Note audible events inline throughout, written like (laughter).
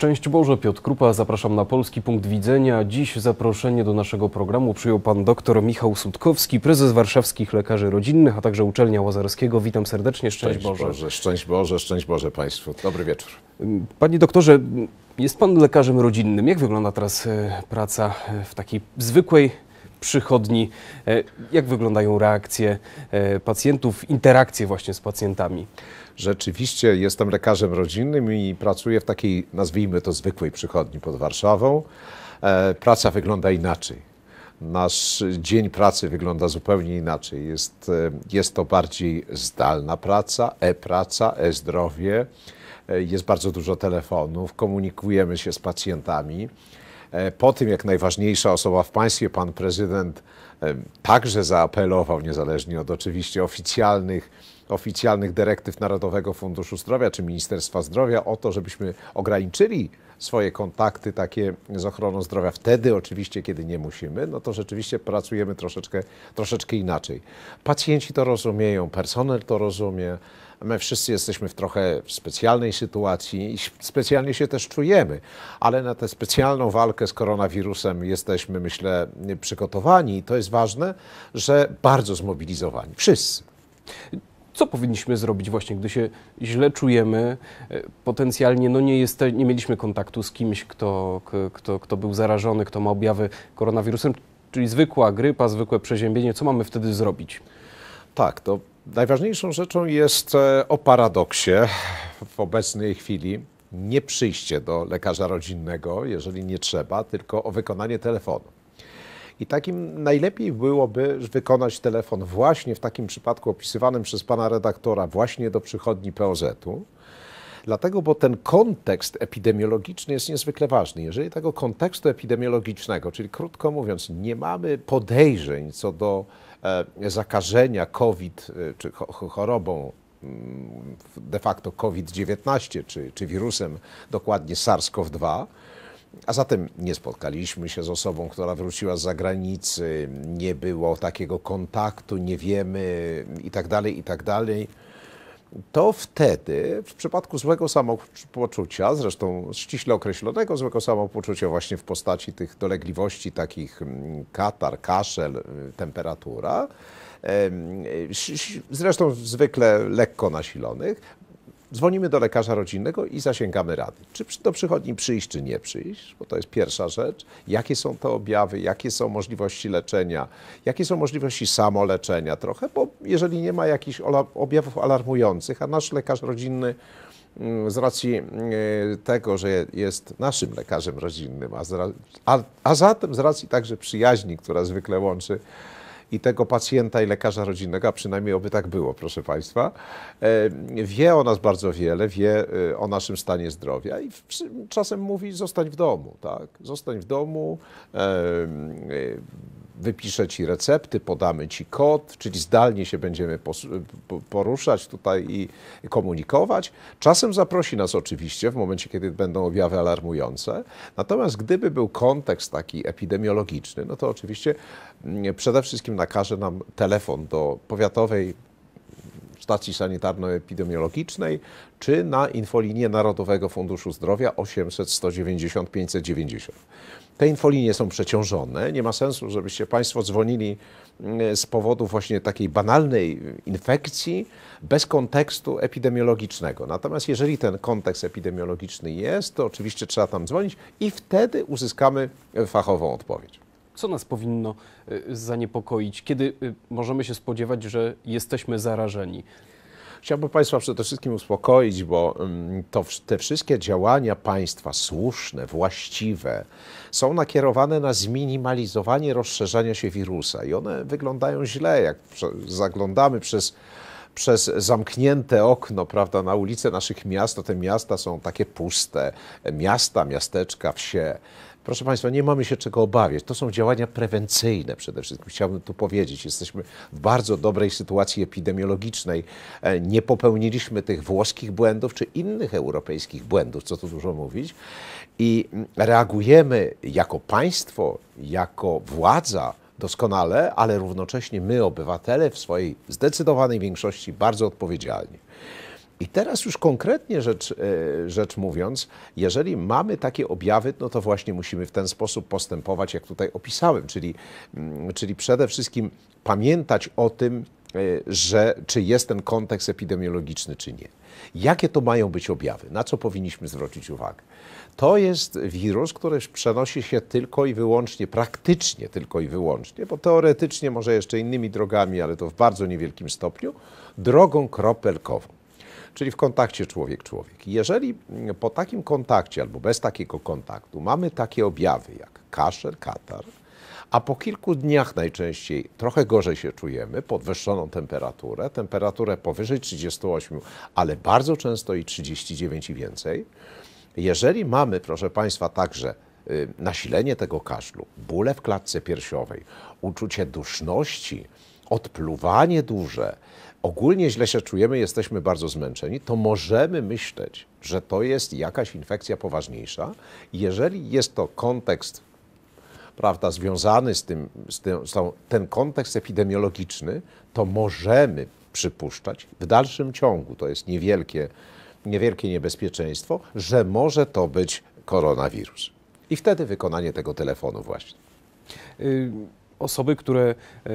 Szczęść Boże, Piotr Krupa, zapraszam na Polski Punkt Widzenia. Dziś zaproszenie do naszego programu przyjął pan dr Michał Sutkowski, prezes Warszawskich Lekarzy Rodzinnych, a także Uczelnia Łazarskiego. Witam serdecznie, szczęść, szczęść Boże. Boże. Szczęść Boże, szczęść Boże Państwu. Dobry wieczór. Mm, panie doktorze, jest pan lekarzem rodzinnym. Jak wygląda teraz e, praca e, w takiej zwykłej przychodni. E, jak wyglądają reakcje e, pacjentów, interakcje właśnie z pacjentami? Rzeczywiście jestem lekarzem rodzinnym i pracuję w takiej, nazwijmy to, zwykłej przychodni pod Warszawą. E, praca wygląda inaczej nasz dzień pracy wygląda zupełnie inaczej. Jest, jest to bardziej zdalna praca, e-praca, e-zdrowie. Jest bardzo dużo telefonów, komunikujemy się z pacjentami. E, po tym, jak najważniejsza osoba w państwie, pan prezydent, e, także zaapelował, niezależnie od oczywiście oficjalnych, oficjalnych dyrektyw Narodowego Funduszu Zdrowia czy Ministerstwa Zdrowia, o to, żebyśmy ograniczyli swoje kontakty takie z ochroną zdrowia. Wtedy oczywiście, kiedy nie musimy, no to rzeczywiście pracujemy troszeczkę, troszeczkę inaczej. Pacjenci to rozumieją, personel to rozumie. My wszyscy jesteśmy w trochę specjalnej sytuacji i specjalnie się też czujemy, ale na tę specjalną walkę z koronawirusem jesteśmy, myślę, przygotowani i to jest ważne, że bardzo zmobilizowani. Wszyscy. Co powinniśmy zrobić właśnie, gdy się źle czujemy, e, potencjalnie no nie, jest, nie mieliśmy kontaktu z kimś, kto, kto, kto był zarażony, kto ma objawy koronawirusem, czyli zwykła grypa, zwykłe przeziębienie. Co mamy wtedy zrobić? Tak, to Najważniejszą rzeczą jest e, o paradoksie w obecnej chwili nie przyjście do lekarza rodzinnego, jeżeli nie trzeba, tylko o wykonanie telefonu. I takim najlepiej byłoby wykonać telefon właśnie w takim przypadku opisywanym przez pana redaktora, właśnie do przychodni POZ-u. Dlatego, bo ten kontekst epidemiologiczny jest niezwykle ważny. Jeżeli tego kontekstu epidemiologicznego, czyli krótko mówiąc, nie mamy podejrzeń co do E, zakażenia COVID e, czy chorobą mm, de facto COVID-19 czy, czy wirusem dokładnie SARS-CoV-2. A zatem nie spotkaliśmy się z osobą, która wróciła z zagranicy, nie było takiego kontaktu, nie wiemy itd., tak itd. Tak to wtedy w przypadku złego samopoczucia, zresztą ściśle określonego złego samopoczucia właśnie w postaci tych dolegliwości takich mm, katar, kaszel, y, temperatura, y, zresztą zwykle lekko nasilonych, dzwonimy do lekarza rodzinnego i zasięgamy rady. Czy do przychodni przyjść, czy nie przyjść, bo to jest pierwsza rzecz. Jakie są te objawy, jakie są możliwości leczenia, jakie są możliwości samoleczenia trochę, bo jeżeli nie ma jakichś objawów alarmujących, a nasz lekarz rodzinny mm, z racji mm, tego, że jest naszym lekarzem rodzinnym, a, a, a zatem z racji także przyjaźni, która zwykle łączy i tego pacjenta i lekarza rodzinnego, a przynajmniej oby tak było, proszę Państwa, e, wie o nas bardzo wiele, wie e, o naszym stanie zdrowia i czasem mówi zostań w domu, tak? Zostań w domu, e, wypiszę ci recepty, podamy ci kod, czyli zdalnie się będziemy poruszać tutaj i komunikować. Czasem zaprosi nas oczywiście w momencie, kiedy będą objawy alarmujące. Natomiast gdyby był kontekst taki epidemiologiczny, no to oczywiście mm, przede wszystkim nakaże nam telefon do powiatowej stacji sanitarno-epidemiologicznej czy na infolinię Narodowego Funduszu Zdrowia 800 190 590. Te infolinie są przeciążone. Nie ma sensu, żebyście Państwo dzwonili mm, z powodu właśnie takiej banalnej infekcji bez kontekstu epidemiologicznego. Natomiast jeżeli ten kontekst epidemiologiczny jest, to oczywiście trzeba tam dzwonić i wtedy uzyskamy fachową odpowiedź. Co nas powinno y, zaniepokoić? Kiedy y, możemy się spodziewać, że jesteśmy zarażeni? Chciałbym Państwa przede wszystkim uspokoić, bo mm, to, te wszystkie działania państwa słuszne, właściwe, są nakierowane na zminimalizowanie rozszerzania się wirusa i one wyglądają źle, jak zaglądamy przez przez zamknięte okno, prawda, na ulice naszych miast, to no te miasta są takie puste. Miasta, miasteczka, wsie. Proszę Państwa, nie mamy się czego obawiać. To są działania prewencyjne przede wszystkim. Chciałbym tu powiedzieć, jesteśmy w bardzo dobrej sytuacji epidemiologicznej. E, nie popełniliśmy tych włoskich błędów czy innych europejskich błędów, co tu dużo mówić. I mm, reagujemy jako państwo, jako władza doskonale, ale równocześnie my, obywatele, w swojej zdecydowanej większości bardzo odpowiedzialni. I teraz już konkretnie rzecz, e, rzecz mówiąc, jeżeli mamy takie objawy, no to właśnie musimy w ten sposób postępować, jak tutaj opisałem, czyli, mm, czyli przede wszystkim pamiętać o tym, e, że czy jest ten kontekst epidemiologiczny, czy nie. Jakie to mają być objawy? Na co powinniśmy zwrócić uwagę? To jest wirus, który przenosi się tylko i wyłącznie, praktycznie tylko i wyłącznie, bo teoretycznie może jeszcze innymi drogami, ale to w bardzo niewielkim stopniu, drogą kropelkową czyli w kontakcie człowiek-człowiek. Jeżeli po takim kontakcie albo bez takiego kontaktu mamy takie objawy jak kaszel, katar, a po kilku dniach najczęściej trochę gorzej się czujemy, podwyższoną temperaturę, temperaturę powyżej 38, ale bardzo często i 39 i więcej. Jeżeli mamy, proszę Państwa, także y, nasilenie tego kaszlu, bóle w klatce piersiowej, uczucie duszności, odpluwanie duże, ogólnie źle się czujemy, jesteśmy bardzo zmęczeni, to możemy myśleć, że to jest jakaś infekcja poważniejsza. Jeżeli jest to kontekst prawda, związany z tym, z tym z tą, ten kontekst epidemiologiczny, to możemy przypuszczać w dalszym ciągu, to jest niewielkie, niewielkie niebezpieczeństwo, że może to być koronawirus. I wtedy wykonanie tego telefonu właśnie. Y, osoby, które e,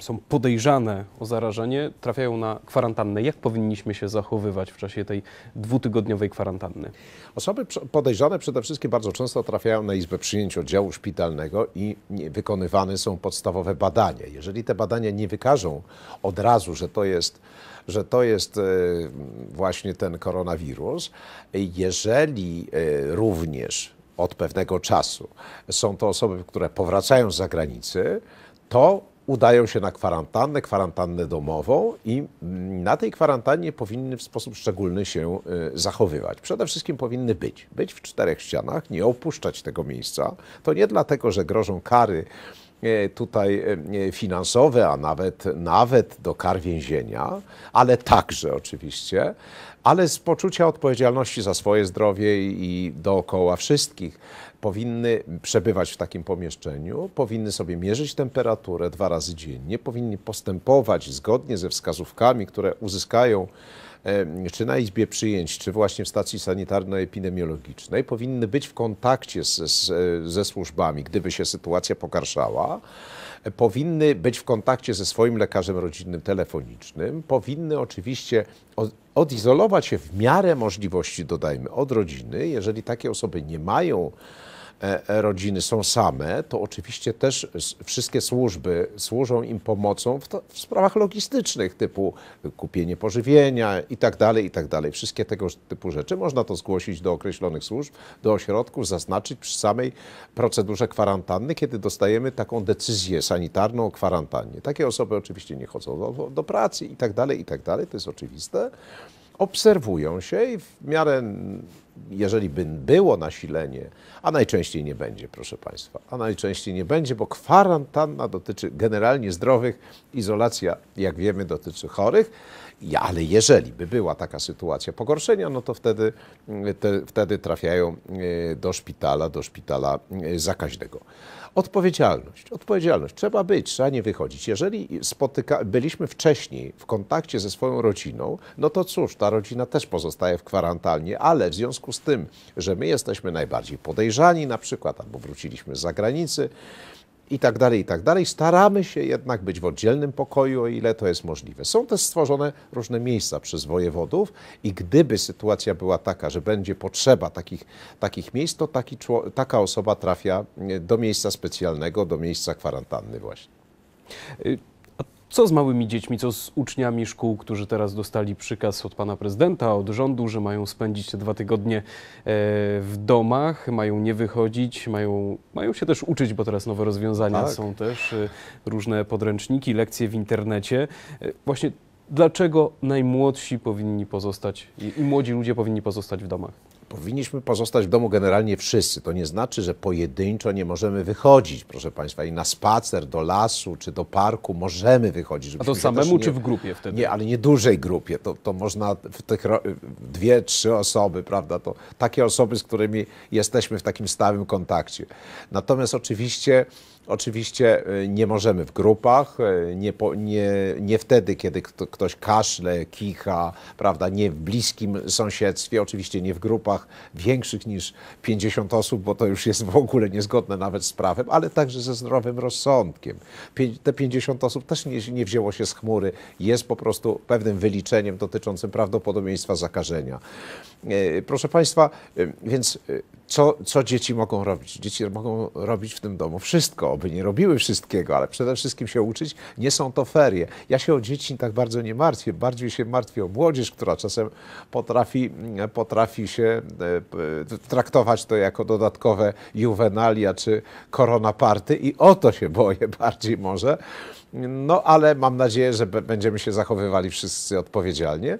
są podejrzane o zarażenie, trafiają na kwarantannę. Jak powinniśmy się zachowywać w czasie tej dwutygodniowej kwarantanny? Osoby podejrzane przede wszystkim bardzo często trafiają na izbę przyjęć oddziału szpitalnego i wykonywane są podstawowe badania. Jeżeli te badania nie wykażą od razu, że to jest że to jest e, właśnie ten koronawirus. Jeżeli e, również od pewnego czasu są to osoby, które powracają z zagranicy, to udają się na kwarantannę, kwarantannę domową i mm, na tej kwarantannie powinny w sposób szczególny się y, zachowywać. Przede wszystkim powinny być, być w czterech ścianach, nie opuszczać tego miejsca. To nie dlatego, że grożą kary E, tutaj e, e, finansowe, a nawet, nawet do kar więzienia, ale także oczywiście, ale z poczucia odpowiedzialności za swoje zdrowie i dookoła wszystkich powinny przebywać w takim pomieszczeniu, powinny sobie mierzyć temperaturę dwa razy dziennie, powinni postępować zgodnie ze wskazówkami, które uzyskają E, czy na Izbie Przyjęć, czy właśnie w stacji sanitarno-epidemiologicznej powinny być w kontakcie z, z, ze służbami, gdyby się sytuacja pogarszała, e, powinny być w kontakcie ze swoim lekarzem rodzinnym telefonicznym, powinny oczywiście odizolować się w miarę możliwości, dodajmy, od rodziny. Jeżeli takie osoby nie mają, E, e, rodziny są same, to oczywiście też wszystkie służby służą im pomocą w, to, w sprawach logistycznych, typu kupienie pożywienia itd., tak itd. Tak wszystkie tego typu rzeczy można to zgłosić do określonych służb, do ośrodków, zaznaczyć przy samej procedurze kwarantanny, kiedy dostajemy taką decyzję sanitarną o kwarantannie. Takie osoby oczywiście nie chodzą do, do pracy itd., tak itd. To jest oczywiste obserwują się i w miarę, jeżeli by było nasilenie, a najczęściej nie będzie, proszę Państwa, a najczęściej nie będzie, bo kwarantanna dotyczy generalnie zdrowych, izolacja, jak wiemy, dotyczy chorych, ale jeżeli by była taka sytuacja pogorszenia, no to wtedy, te, wtedy trafiają e, do szpitala, do szpitala e, zakaźnego. Odpowiedzialność. Odpowiedzialność. Trzeba być, trzeba nie wychodzić. Jeżeli spotyka, byliśmy wcześniej w kontakcie ze swoją rodziną, no to cóż, ta rodzina też pozostaje w kwarantannie, ale w związku z tym, że my jesteśmy najbardziej podejrzani na przykład, albo wróciliśmy z zagranicy, i tak dalej, i tak dalej. Staramy się jednak być w oddzielnym pokoju, o ile to jest możliwe. Są też stworzone różne miejsca przez wojewodów i gdyby sytuacja była taka, że będzie potrzeba takich, takich miejsc, to taki, taka osoba trafia do miejsca specjalnego, do miejsca kwarantanny właśnie. Y, co z małymi dziećmi, co z uczniami szkół, którzy teraz dostali przykaz od pana prezydenta, od rządu, że mają spędzić te dwa tygodnie e, w domach, mają nie wychodzić, mają, mają się też uczyć, bo teraz nowe rozwiązania tak. są też, y, różne podręczniki, lekcje w internecie. E, właśnie dlaczego najmłodsi powinni pozostać i młodzi ludzie powinni pozostać w domach? powinniśmy pozostać w domu generalnie wszyscy. To nie znaczy, że pojedynczo nie możemy wychodzić, proszę Państwa, i na spacer do lasu czy do parku możemy wychodzić. A to samemu nie, czy w grupie wtedy? Nie, ale nie dużej grupie. To, to można w tych dwie, trzy osoby, prawda? To takie osoby, z którymi jesteśmy w takim stałym kontakcie. Natomiast oczywiście Oczywiście e, nie możemy w grupach, e, nie, po, nie, nie wtedy, kiedy ktoś kaszle, kicha, prawda, nie w bliskim sąsiedztwie, oczywiście nie w grupach większych niż 50 osób, bo to już jest w ogóle niezgodne nawet z prawem, ale także ze zdrowym rozsądkiem. Te 50 osób też nie, nie wzięło się z chmury, jest po prostu pewnym wyliczeniem dotyczącym prawdopodobieństwa zakażenia. E, proszę Państwa, więc co, co dzieci mogą robić? Dzieci mogą robić w tym domu wszystko by nie robiły wszystkiego, ale przede wszystkim się uczyć. Nie są to ferie. Ja się o dzieci tak bardzo nie martwię. Bardziej się martwię o młodzież, która czasem potrafi, potrafi się e, traktować to jako dodatkowe Juvenalia czy koronaparty i o to się boję bardziej może. No ale mam nadzieję, że będziemy się zachowywali wszyscy odpowiedzialnie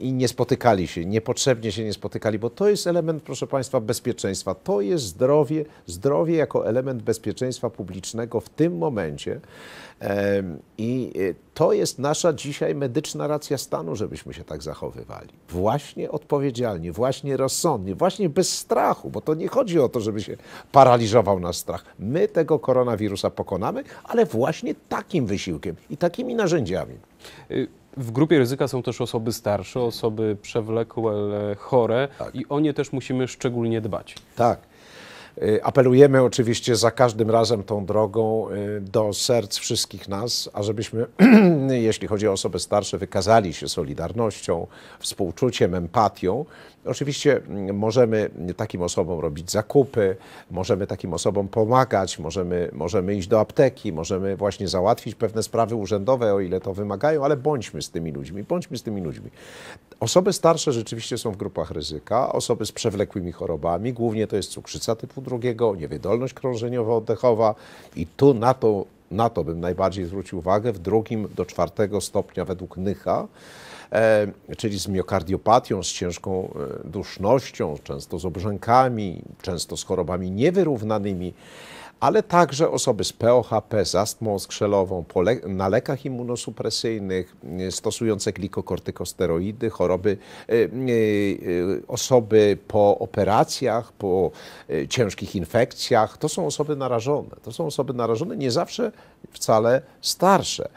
i nie spotykali się, niepotrzebnie się nie spotykali, bo to jest element, proszę Państwa, bezpieczeństwa. To jest zdrowie, zdrowie jako element bezpieczeństwa publicznego w tym momencie. I e, to jest nasza dzisiaj medyczna racja stanu, żebyśmy się tak zachowywali. Właśnie odpowiedzialnie, właśnie rozsądnie, właśnie bez strachu, bo to nie chodzi o to, żeby się paraliżował nas strach. My tego koronawirusa pokonamy, ale właśnie takim wysiłkiem i takimi narzędziami. W grupie ryzyka są też osoby starsze, osoby przewlekłe, chore tak. i o nie też musimy szczególnie dbać. Tak. Y, apelujemy oczywiście za każdym razem tą drogą y, do serc wszystkich nas, ażebyśmy, (clears throat) jeśli chodzi o osoby starsze, wykazali się solidarnością, współczuciem, empatią. Oczywiście mm, możemy takim osobom robić zakupy, możemy takim osobom pomagać, możemy, możemy iść do apteki, możemy właśnie załatwić pewne sprawy urzędowe, o ile to wymagają, ale bądźmy z tymi ludźmi, bądźmy z tymi ludźmi. Osoby starsze rzeczywiście są w grupach ryzyka, osoby z przewlekłymi chorobami, głównie to jest cukrzyca typu drugiego, niewydolność krążeniowo-oddechowa i tu na to, na to bym najbardziej zwrócił uwagę, w drugim do czwartego stopnia według Nycha, e, czyli z miokardiopatią, z ciężką e, dusznością, często z obrzękami, często z chorobami niewyrównanymi ale także osoby z POHP, z astmą skrzelową, na lekach immunosupresyjnych, y, stosujące glikokortykosteroidy, choroby, y, y, osoby po operacjach, po ciężkich infekcjach. To są osoby narażone. To są osoby narażone nie zawsze wcale starsze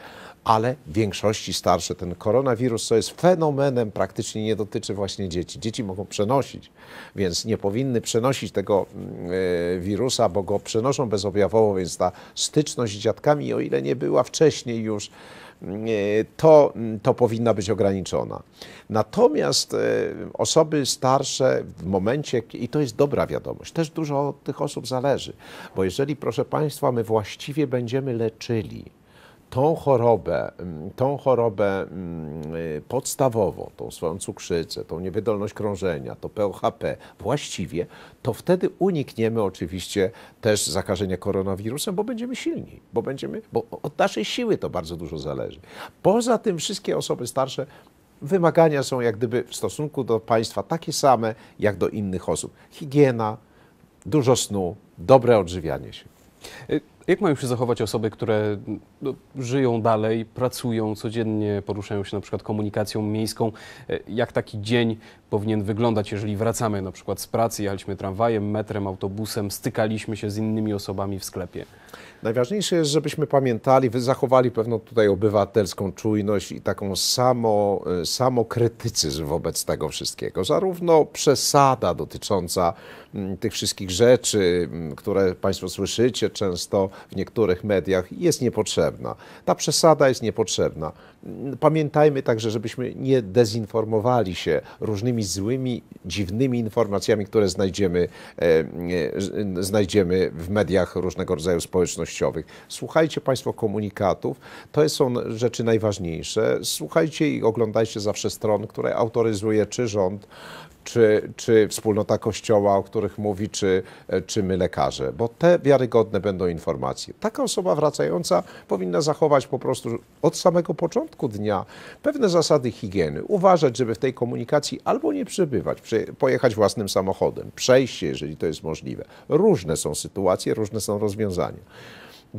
ale w większości starsze. Ten koronawirus, co jest fenomenem, praktycznie nie dotyczy właśnie dzieci. Dzieci mogą przenosić, więc nie powinny przenosić tego mm, e, wirusa, bo go przenoszą bezobjawowo, więc ta styczność z dziadkami, o ile nie była wcześniej już, mm, e, to, mm, to powinna być ograniczona. Natomiast e, osoby starsze w momencie, i to jest dobra wiadomość, też dużo od tych osób zależy, bo jeżeli, proszę Państwa, my właściwie będziemy leczyli, tą chorobę, mm, tą chorobę mm, y, podstawową, tą swoją cukrzycę, tą niewydolność krążenia, to POHP właściwie, to wtedy unikniemy oczywiście też zakażenia koronawirusem, bo będziemy silni, bo, będziemy, bo od naszej siły to bardzo dużo zależy. Poza tym wszystkie osoby starsze wymagania są jak gdyby w stosunku do państwa takie same jak do innych osób. Higiena, dużo snu, dobre odżywianie się. Y, jak mają się zachować osoby, które no, żyją dalej, pracują codziennie, poruszają się na przykład komunikacją miejską? E, jak taki dzień powinien wyglądać, jeżeli wracamy na przykład z pracy, jechaliśmy tramwajem, metrem, autobusem, stykaliśmy się z innymi osobami w sklepie? Najważniejsze jest, żebyśmy pamiętali, zachowali pewną tutaj obywatelską czujność i taką samo, e, samokrytycyzm wobec tego wszystkiego. Zarówno przesada dotycząca mm, tych wszystkich rzeczy, mm, które Państwo słyszycie często, w niektórych mediach, jest niepotrzebna. Ta przesada jest niepotrzebna. Pamiętajmy także, żebyśmy nie dezinformowali się różnymi złymi, dziwnymi informacjami, które znajdziemy, e, znajdziemy w mediach różnego rodzaju społecznościowych. Słuchajcie Państwo komunikatów, to są rzeczy najważniejsze. Słuchajcie i oglądajcie zawsze stron, które autoryzuje czy rząd, czy, czy wspólnota kościoła, o których mówi, czy, czy my lekarze, bo te wiarygodne będą informacje. Taka osoba wracająca powinna zachować po prostu od samego początku dnia pewne zasady higieny, uważać, żeby w tej komunikacji albo nie przebywać, pojechać własnym samochodem, przejście, jeżeli to jest możliwe. Różne są sytuacje, różne są rozwiązania.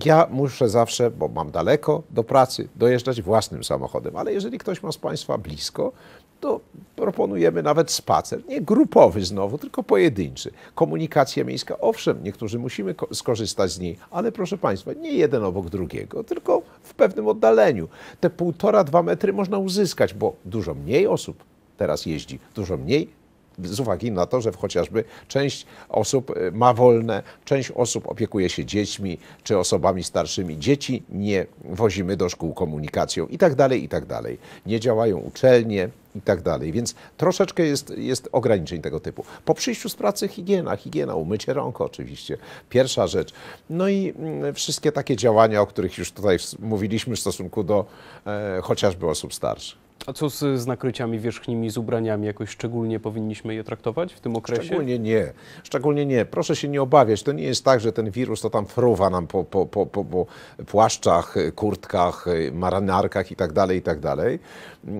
Ja muszę zawsze, bo mam daleko do pracy, dojeżdżać własnym samochodem, ale jeżeli ktoś ma z Państwa blisko, to proponujemy nawet spacer, nie grupowy znowu, tylko pojedynczy. Komunikacja miejska, owszem, niektórzy musimy skorzystać z niej, ale proszę Państwa, nie jeden obok drugiego, tylko w pewnym oddaleniu. Te półtora, dwa metry można uzyskać, bo dużo mniej osób teraz jeździ, dużo mniej z uwagi na to, że chociażby część osób y, ma wolne, część osób opiekuje się dziećmi czy osobami starszymi. Dzieci nie wozimy do szkół komunikacją i tak dalej, i tak dalej. Nie działają uczelnie i tak dalej, więc troszeczkę jest, jest ograniczeń tego typu. Po przyjściu z pracy higiena, higiena, umycie rąk oczywiście, pierwsza rzecz. No i mm, wszystkie takie działania, o których już tutaj mówiliśmy w stosunku do e, chociażby osób starszych. A co z, z nakryciami wierzchnimi, z ubraniami? Jakoś szczególnie powinniśmy je traktować w tym okresie? Szczególnie nie. Szczególnie nie. Proszę się nie obawiać. To nie jest tak, że ten wirus to tam fruwa nam po, po, po, po, po płaszczach, kurtkach, marynarkach itd., tak itd. Tak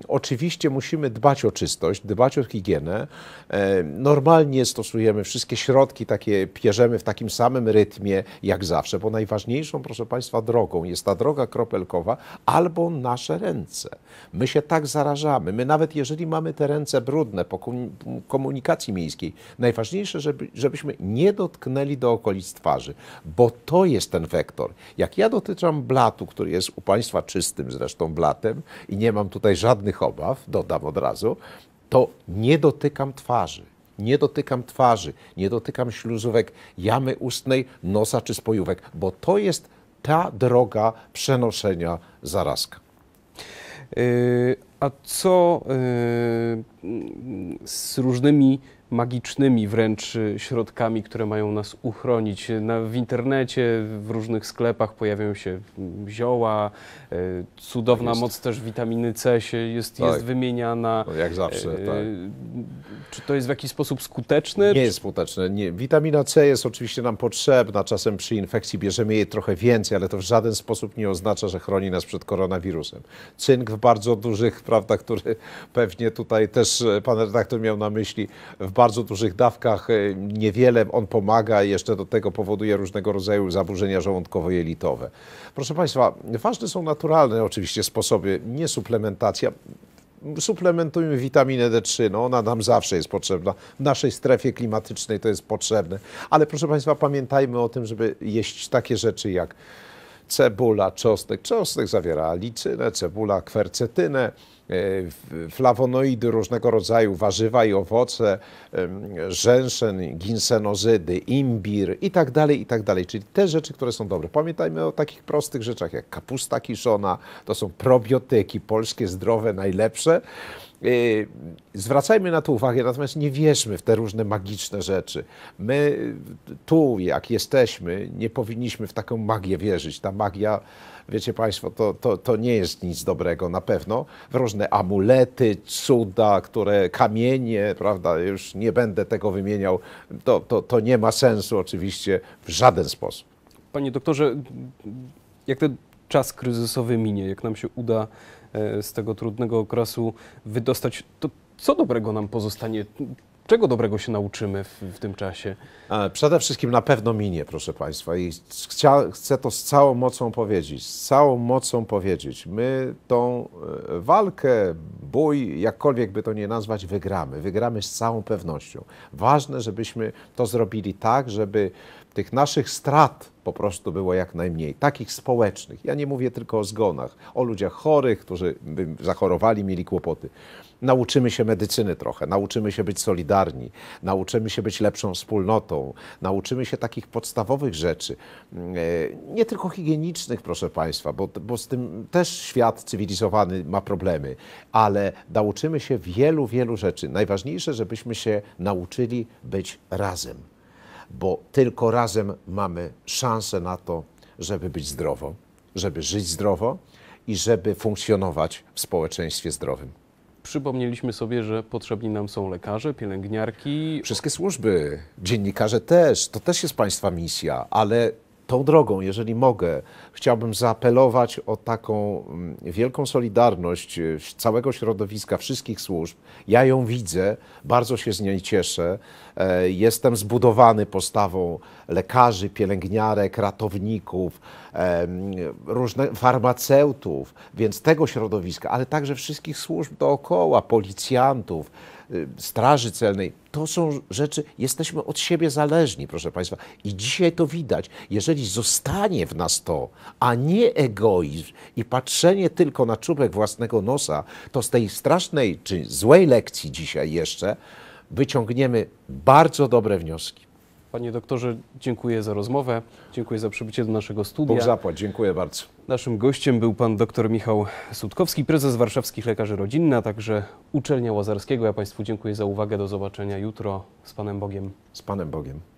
Oczywiście musimy dbać o czystość, dbać o higienę. E, normalnie stosujemy wszystkie środki, takie pierzemy w takim samym rytmie jak zawsze, bo najważniejszą, proszę Państwa, drogą jest ta droga kropelkowa albo nasze ręce. My się tak zarażamy. My nawet jeżeli mamy te ręce brudne po komunikacji miejskiej, najważniejsze, żeby, żebyśmy nie dotknęli do okolic twarzy, bo to jest ten wektor. Jak ja dotyczam blatu, który jest u Państwa czystym zresztą blatem i nie mam tutaj żadnych obaw, dodam od razu, to nie dotykam twarzy nie dotykam twarzy, nie dotykam śluzówek, jamy ustnej, nosa czy spojówek, bo to jest ta droga przenoszenia zarazka. Y, a co y, z różnymi magicznymi wręcz środkami, które mają nas uchronić. Na, w internecie, w różnych sklepach pojawiają się mm, zioła, e, cudowna tak moc też witaminy C się jest, tak. jest wymieniana. No, jak zawsze, e, tak. Czy to jest w jakiś sposób skuteczne? Nie jest skuteczne. Nie. Witamina C jest oczywiście nam potrzebna. Czasem przy infekcji bierzemy jej trochę więcej, ale to w żaden sposób nie oznacza, że chroni nas przed koronawirusem. Cynk w bardzo dużych, (laughs) prawda, który pewnie tutaj też e, pan redaktor miał na myśli, w bardzo dużych dawkach e, niewiele on pomaga i jeszcze do tego powoduje różnego rodzaju zaburzenia żołądkowo-jelitowe. Proszę Państwa, ważne są naturalne oczywiście sposoby, nie suplementacja suplementujmy witaminę D3, no ona nam zawsze jest potrzebna. W naszej strefie klimatycznej to jest potrzebne. Ale proszę Państwa, pamiętajmy o tym, żeby jeść takie rzeczy jak cebula, czosnek. Czosnek zawiera alicynę, cebula kwercetynę, e, flawonoidy różnego rodzaju, warzywa i owoce, rzęszen, ginsenozydy, imbir i tak dalej, i tak dalej. Czyli te rzeczy, które są dobre. Pamiętajmy o takich prostych rzeczach jak kapusta kiszona, to są probiotyki polskie, zdrowe, najlepsze. Y, zwracajmy na to uwagę, natomiast nie wierzmy w te różne magiczne rzeczy. My tu, jak jesteśmy, nie powinniśmy w taką magię wierzyć. Ta magia, wiecie Państwo, to, to, to nie jest nic dobrego na pewno. W różne amulety, cuda, które kamienie, prawda, już nie będę tego wymieniał. To, to, to nie ma sensu oczywiście w żaden sposób. Panie doktorze, jak ten czas kryzysowy minie, jak nam się uda E, z tego trudnego okresu wydostać, to co dobrego nam pozostanie? Czego dobrego się nauczymy w, w tym czasie? E, przede wszystkim na pewno minie, proszę Państwa, i chcia, chcę to z całą mocą powiedzieć. Z całą mocą powiedzieć. My tą e, walkę, bój, jakkolwiek by to nie nazwać, wygramy. Wygramy z całą pewnością. Ważne, żebyśmy to zrobili tak, żeby tych naszych strat po prostu było jak najmniej, takich społecznych. Ja nie mówię tylko o zgonach, o ludziach chorych, którzy by zachorowali, mieli kłopoty. Nauczymy się medycyny trochę, nauczymy się być solidarni, nauczymy się być lepszą wspólnotą, nauczymy się takich podstawowych rzeczy, e, nie tylko higienicznych, proszę Państwa, bo, bo z tym też świat cywilizowany ma problemy, ale nauczymy się wielu, wielu rzeczy. Najważniejsze, żebyśmy się nauczyli być razem bo tylko razem mamy szansę na to, żeby być zdrowo, żeby żyć zdrowo i żeby funkcjonować w społeczeństwie zdrowym. Przypomnieliśmy sobie, że potrzebni nam są lekarze, pielęgniarki. Wszystkie służby, dziennikarze też. To też jest Państwa misja, ale tą drogą, jeżeli mogę, chciałbym zaapelować o taką mm, wielką solidarność e, całego środowiska, wszystkich służb. Ja ją widzę, bardzo się z niej cieszę. E, jestem zbudowany postawą lekarzy, pielęgniarek, ratowników, e, różnych farmaceutów, więc tego środowiska, ale także wszystkich służb dookoła, policjantów, Y, straży Celnej. To są rzeczy, jesteśmy od siebie zależni, proszę Państwa. I dzisiaj to widać. Jeżeli zostanie w nas to, a nie egoizm i patrzenie tylko na czubek własnego nosa, to z tej strasznej czy złej lekcji dzisiaj jeszcze wyciągniemy bardzo dobre wnioski. Panie doktorze, dziękuję za rozmowę, dziękuję za przybycie do naszego studia. Bóg zapłać, dziękuję bardzo. Naszym gościem był pan dr Michał Sutkowski, prezes Warszawskich Lekarzy Rodzinna, także uczelnia Łazarskiego. Ja Państwu dziękuję za uwagę, do zobaczenia jutro. Z Panem Bogiem. Z Panem Bogiem.